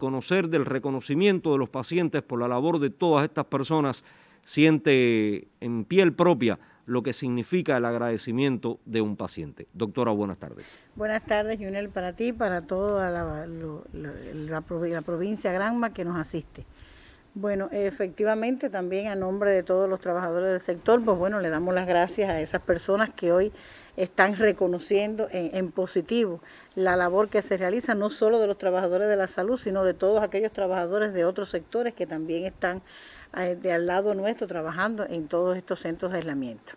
conocer del reconocimiento de los pacientes por la labor de todas estas personas, siente en piel propia lo que significa el agradecimiento de un paciente. Doctora, buenas tardes. Buenas tardes, Junel, para ti, para toda la, la provincia Granma que nos asiste. Bueno, efectivamente también a nombre de todos los trabajadores del sector, pues bueno, le damos las gracias a esas personas que hoy están reconociendo en, positivo la labor que se realiza, no solo de los trabajadores de la salud, sino de todos aquellos trabajadores de otros sectores que también están eh, de al lado nuestro trabajando en todos estos centros de aislamiento.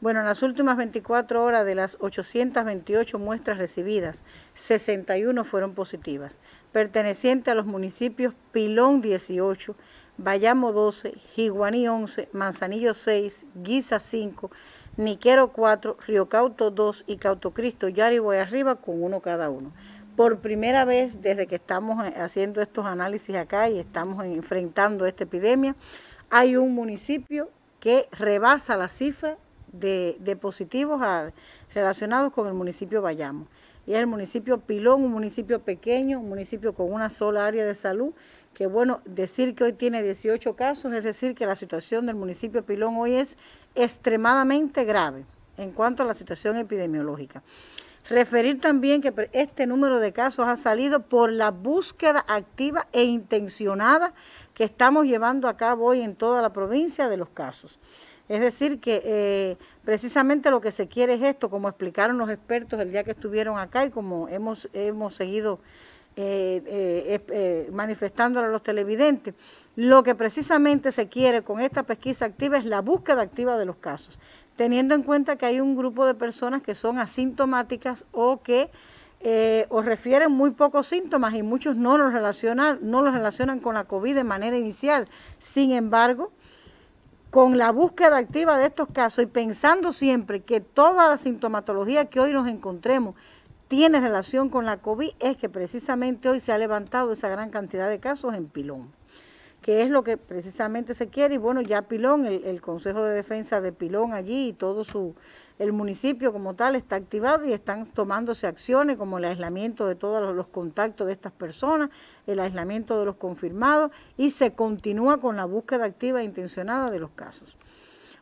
Bueno, en las últimas 24 horas de las 828 muestras recibidas, 61 fueron positivas, pertenecientes a los municipios Pilón 18, Bayamo 12, Jiguaní 11, Manzanillo 6, Guisa 5, Niquero 4, Río Cauto 2 y Cautocristo Yariboy Arriba con uno cada uno. Por primera vez desde que estamos eh, haciendo estos análisis acá y estamos enfrentando esta epidemia, hay un municipio que rebasa la cifra de, positivos relacionados con el municipio Bayamo. Y es el municipio Pilón, un municipio pequeño, un municipio con una sola área de salud, que bueno, decir que hoy tiene 18 casos, es decir, que la situación del municipio Pilón hoy es extremadamente grave en cuanto a la situación epidemiológica. Referir también que este número de casos ha salido por la búsqueda activa e intencionada que estamos llevando a cabo hoy en toda la provincia de los casos. Es decir, que eh, precisamente lo que se quiere es esto, como explicaron los expertos el día que estuvieron acá y como hemos, hemos seguido eh, eh, manifestándolo a los televidentes, lo que precisamente se quiere con esta pesquisa activa es la búsqueda activa de los casos, teniendo en cuenta que hay un grupo de personas que son asintomáticas o que os refieren muy pocos síntomas y muchos no los, relacionan, no los relacionan con la COVID de manera inicial. Sin embargo, con la búsqueda activa de estos casos y pensando siempre que toda la sintomatología que hoy nos encontremos tiene relación con la COVID, es que precisamente hoy se ha levantado esa gran cantidad de casos en pilón que es lo que precisamente se quiere. Y bueno, ya Pilón, el, Consejo de Defensa de Pilón allí y todo su, el municipio como tal está activado y están tomándose acciones como el aislamiento de todos los contactos de estas personas, el aislamiento de los confirmados y se continúa con la búsqueda activa e intencionada de los casos.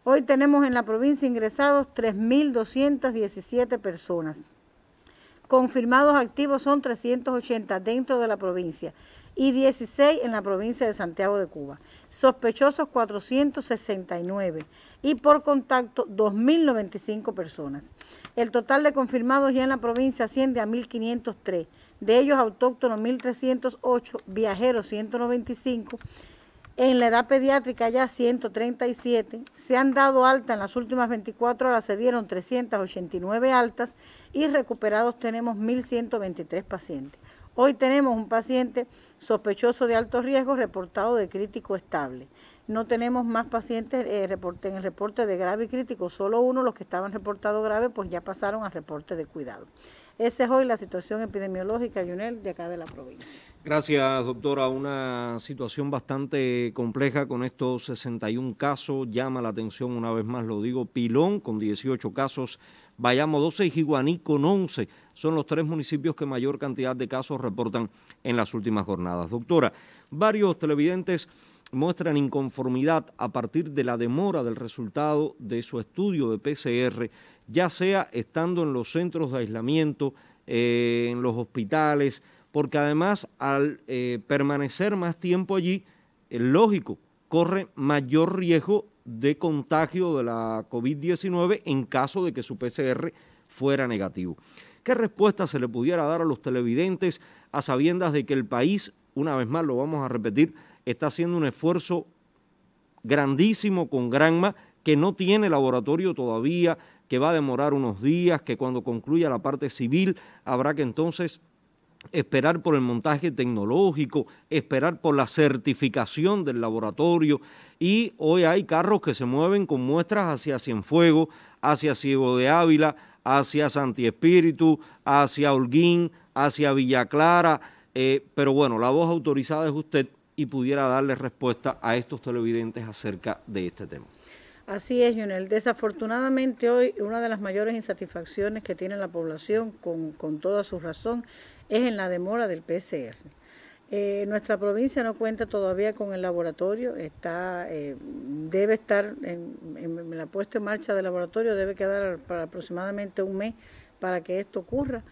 Hoy tenemos en la provincia ingresados 3.217 personas. Confirmados activos son 380 dentro de la provincia y 16 en la provincia de Santiago de Cuba. Sospechosos 469 y por contacto 2.095 personas. El total de confirmados ya en la provincia asciende a 1.503, de ellos autóctonos 1.308, viajeros 195. En la edad pediátrica ya 137, se han dado alta en las últimas 24 horas, se dieron 389 altas y recuperados tenemos 1.123 pacientes. Hoy tenemos un paciente sospechoso de alto riesgo reportado de crítico estable. No tenemos más pacientes eh, en el reporte de grave y crítico, solo uno, los que estaban reportados grave, pues ya pasaron al reporte de cuidado. Esa es hoy la situación epidemiológica, Yunel, de acá de la provincia. Gracias, doctora. Una situación bastante compleja con estos 61 casos. Llama la atención, una vez más lo digo, Pilón con 18 casos, Bayamo 12 y Jiguaní con 11. Son los tres municipios que mayor cantidad de casos reportan en las últimas jornadas. Doctora, varios televidentes muestran inconformidad a partir de la demora del resultado de su estudio de PCR, ya sea estando en los centros de aislamiento, eh, en los hospitales, porque además al eh, permanecer más tiempo allí, eh, lógico, corre mayor riesgo de contagio de la COVID-19 en caso de que su PCR fuera negativo. ¿Qué respuesta se le pudiera dar a los televidentes a sabiendas de que el país, una vez más lo vamos a repetir, está haciendo un esfuerzo grandísimo con Granma, que no tiene laboratorio todavía, que va a demorar unos días, que cuando concluya la parte civil habrá que entonces esperar por el montaje tecnológico, esperar por la certificación del laboratorio. Y hoy hay carros que se mueven con muestras hacia Cienfuegos, hacia Ciego de Ávila, hacia Santi Espíritu, hacia Holguín, hacia Villa Clara. Eh, pero bueno, la voz autorizada es usted y pudiera darle respuesta a estos televidentes acerca de este tema. Así es, Junel. Desafortunadamente hoy una de las mayores insatisfacciones que tiene la población con, con toda su razón es en la demora del PCR. Eh, nuestra provincia no cuenta todavía con el laboratorio, está, eh, debe estar en, en, la puesta en marcha del laboratorio, debe quedar para aproximadamente un mes para que esto ocurra,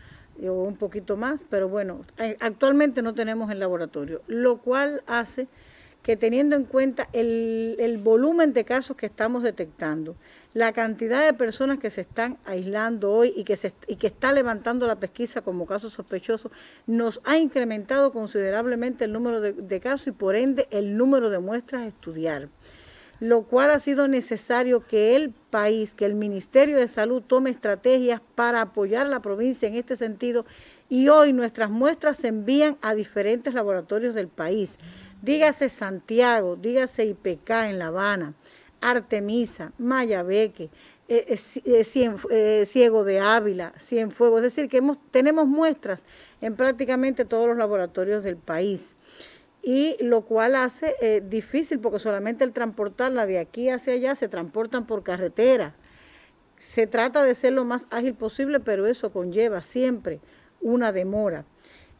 eh, o un poquito más, pero bueno, actualmente no tenemos el laboratorio, lo cual hace que teniendo en cuenta el, volumen de casos que estamos detectando, la cantidad de personas que se están aislando hoy y que, se, que está levantando la pesquisa como casos sospechosos, nos ha incrementado considerablemente el número de, de casos y por ende el número de muestras a estudiar lo cual ha sido necesario que el país, que el Ministerio de Salud tome estrategias para apoyar a la provincia en este sentido y hoy nuestras muestras se envían a diferentes laboratorios del país. Dígase Santiago, dígase IPK en La Habana, Artemisa, Mayabeque, eh, eh, eh, Ciego de Ávila, Cienfuegos, es decir, que tenemos muestras en prácticamente todos los laboratorios del país. Y lo cual hace difícil porque solamente el transportarla de aquí hacia allá se transportan por carretera. Se trata de ser lo más ágil posible, pero eso conlleva siempre una demora.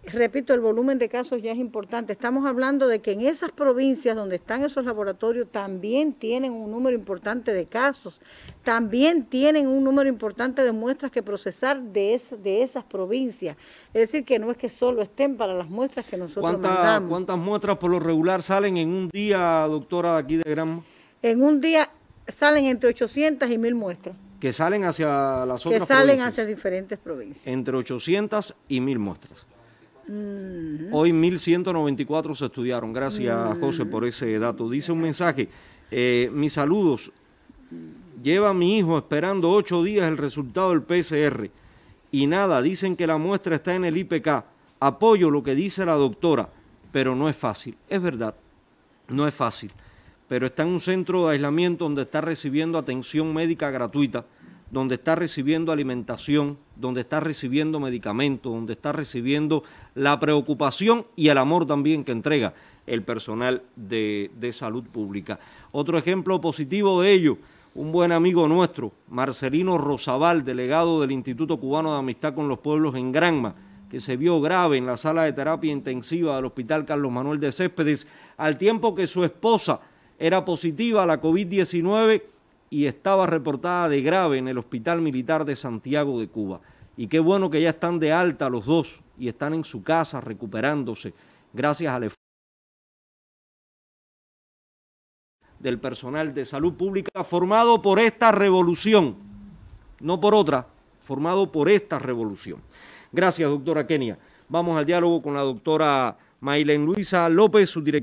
Repito, el volumen de casos ya es importante. Estamos hablando de que en esas provincias donde están esos laboratorios también tienen un número importante de casos, también tienen un número importante de muestras que procesar de, de esas provincias. Es decir, que no es que solo estén para las muestras que nosotros ¿Cuánta, mandamos. ¿Cuántas muestras por lo regular salen en un día, doctora, de aquí de Gran? En un día salen entre 800 y 1000 muestras que salen hacia las otras Que salen hacia diferentes provincias. Entre 800 y 1000 muestras. Mm. Hoy 1194 se estudiaron. Gracias, mm. José, por ese dato. Dice un mensaje. Eh, mis saludos. Lleva mi hijo esperando ocho días el resultado del PCR. Y nada, dicen que la muestra está en el IPK. Apoyo lo que dice la doctora, pero no es fácil. Es verdad, no es fácil pero está en un centro de aislamiento donde está recibiendo atención médica gratuita, donde está recibiendo alimentación, donde está recibiendo medicamentos, donde está recibiendo la preocupación y el amor también que entrega el personal de, salud pública. Otro ejemplo positivo de ello, un buen amigo nuestro, Marcelino Rosabal, delegado del Instituto Cubano de Amistad con los Pueblos en Granma, que se vio grave en la sala de terapia intensiva del Hospital Carlos Manuel de Céspedes, al tiempo que su esposa, era positiva la COVID-19 y estaba reportada de grave en el Hospital Militar de Santiago de Cuba. Y qué bueno que ya están de alta los dos y están en su casa recuperándose gracias al esfuerzo del personal de salud pública formado por esta revolución, no por otra, formado por esta revolución. Gracias, doctora Kenia. Vamos al diálogo con la doctora Maylen Luisa López, su directora.